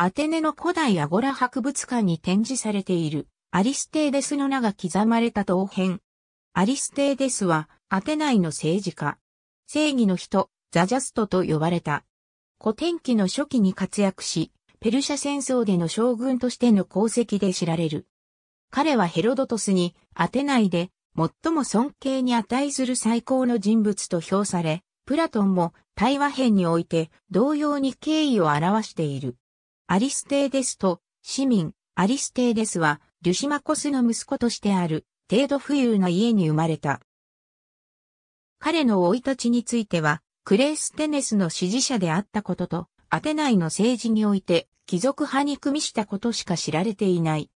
アテネの古代アゴラ博物館に展示されているアリステーデスの名が刻まれた陶片。アリステーデスはアテナイの政治家。正義の人、ザジャストと呼ばれた。古典期の初期に活躍し、ペルシャ戦争での将軍としての功績で知られる。彼はヘロドトスにアテナイで最も尊敬に値する最高の人物と評され、プラトンも対話編において同様に敬意を表している。アリステーデスと市民、アリステーデスは、リュシマコスの息子としてある、程度富裕な家に生まれた。彼の生い立ちについては、クレイステネスの支持者であったことと、アテナイの政治において、貴族派に組みしたことしか知られていない。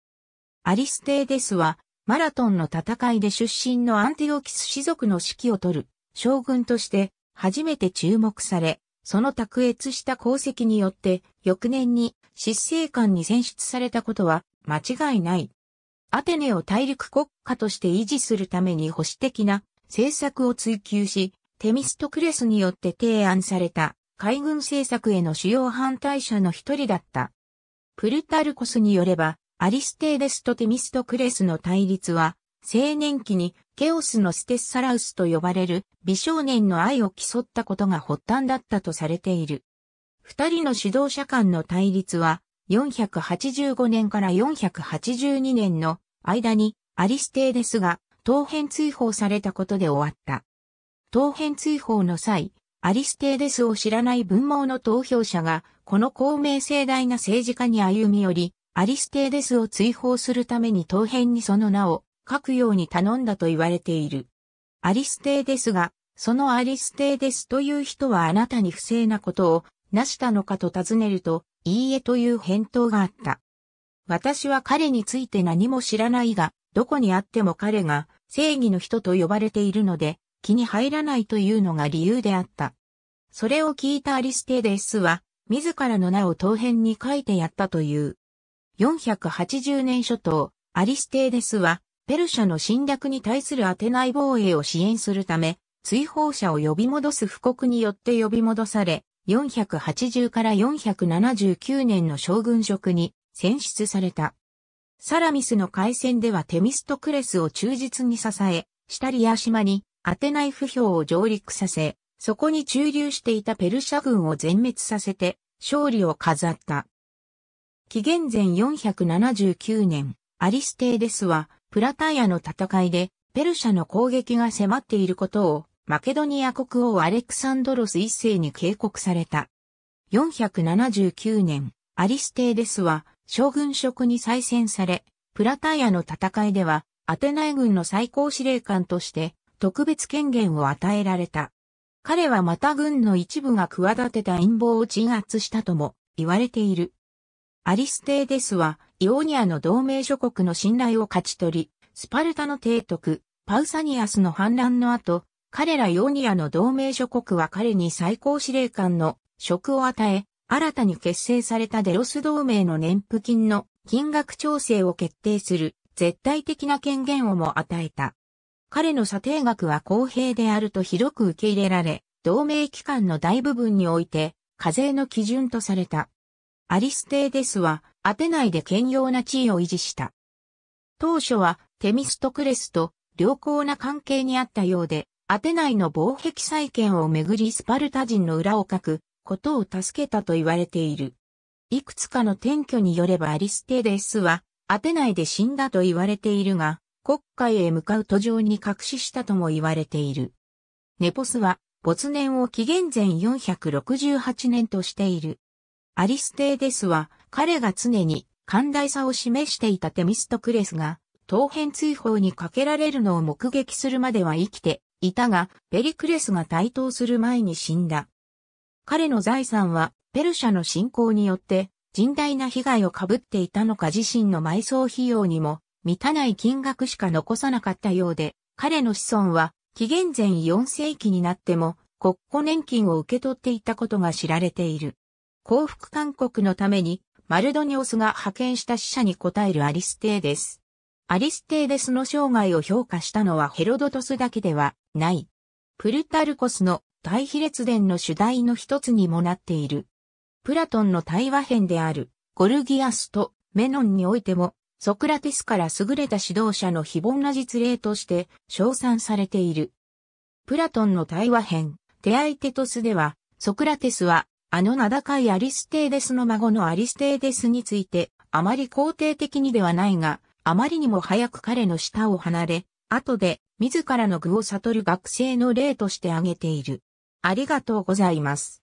アリステーデスは、マラトンの戦いで出身のアンティオキス氏族の指揮を取る、将軍として、初めて注目され、その卓越した功績によって、翌年に執政官に選出されたことは間違いない。アテネを大陸国家として維持するために保守的な政策を追求し、テミストクレスによって提案された海軍政策への主要反対者の一人だった。プルタルコスによれば、アリステーデスとテミストクレスの対立は、青年期にケオスのステッサラウスと呼ばれる美少年の愛を競ったことが発端だったとされている。二人の指導者間の対立は485年から482年の間にアリステーデスが当編追放されたことで終わった。当編追放の際、アリステーデスを知らない文盲の投票者が、この公明盛大な政治家に歩み寄り、アリステーデスを追放するために当編にその名を書くように頼んだと言われている。アリステーですが、そのアリステーですという人はあなたに不正なことをなしたのかと尋ねると、いいえという返答があった。私は彼について何も知らないが、どこにあっても彼が正義の人と呼ばれているので、気に入らないというのが理由であった。それを聞いたアリステーデスは、自らの名を当編に書いてやったという。480年初頭、アリステーデスは、ペルシャの侵略に対するアテナイ防衛を支援するため、追放者を呼び戻す布告によって呼び戻され、480から479年の将軍職に選出された。サラミスの海戦ではテミストクレスを忠実に支え、シタリア島にアテナイ不評を上陸させ、そこに駐留していたペルシャ軍を全滅させて勝利を飾った。紀元前479年、アリステーデスはプラタイアの戦いで、ペルシャの攻撃が迫っていることを、マケドニア国王アレクサンドロス一世に警告された。479年、アリステーデスは将軍職に再選され、プラタイアの戦いでは、アテナイ軍の最高司令官として特別権限を与えられた。彼はまた軍の一部が企てた陰謀を鎮圧したとも言われている。アリステーデスは、イオニアの同盟諸国の信頼を勝ち取り、スパルタの提督、パウサニアスの反乱の後、彼らイオニアの同盟諸国は彼に最高司令官の職を与え、新たに結成されたデロス同盟の年付金の金額調整を決定する絶対的な権限をも与えた。彼の査定額は公平であると広く受け入れられ、同盟機関の大部分において課税の基準とされた。アリステーデスはアテナイで兼用な地位を維持した。当初はテミストクレスと良好な関係にあったようで、アテナイの防壁再建をめぐりスパルタ人の裏を書くことを助けたと言われている。いくつかの転居によればアリステーデスはアテナイで死んだと言われているが、国会へ向かう途上に隠ししたとも言われている。ネポスは没年を紀元前468年としている。アリステーデスは、彼が常に寛大さを示していたテミストクレスが、当編追放にかけられるのを目撃するまでは生きていたが、ペリクレスが台頭する前に死んだ。彼の財産は、ペルシャの侵攻によって、甚大な被害を被っていたのか自身の埋葬費用にも、満たない金額しか残さなかったようで、彼の子孫は、紀元前4世紀になっても、国庫年金を受け取っていたことが知られている。幸福勧告のために、マルドニオスが派遣した使者に答えるアリステーデス。アリステーデスの生涯を評価したのはヘロドトスだけではない。プルタルコスの大比列伝の主題の一つにもなっている。プラトンの対話編であるゴルギアスとメノンにおいても、ソクラテスから優れた指導者の非凡な実例として称賛されている。プラトンの対話編、テアイテトスでは、ソクラテスはあの名高いアリステーデスの孫のアリステーデスについて、あまり肯定的にではないが、あまりにも早く彼の舌を離れ、後で自らの具を悟る学生の例として挙げている。ありがとうございます。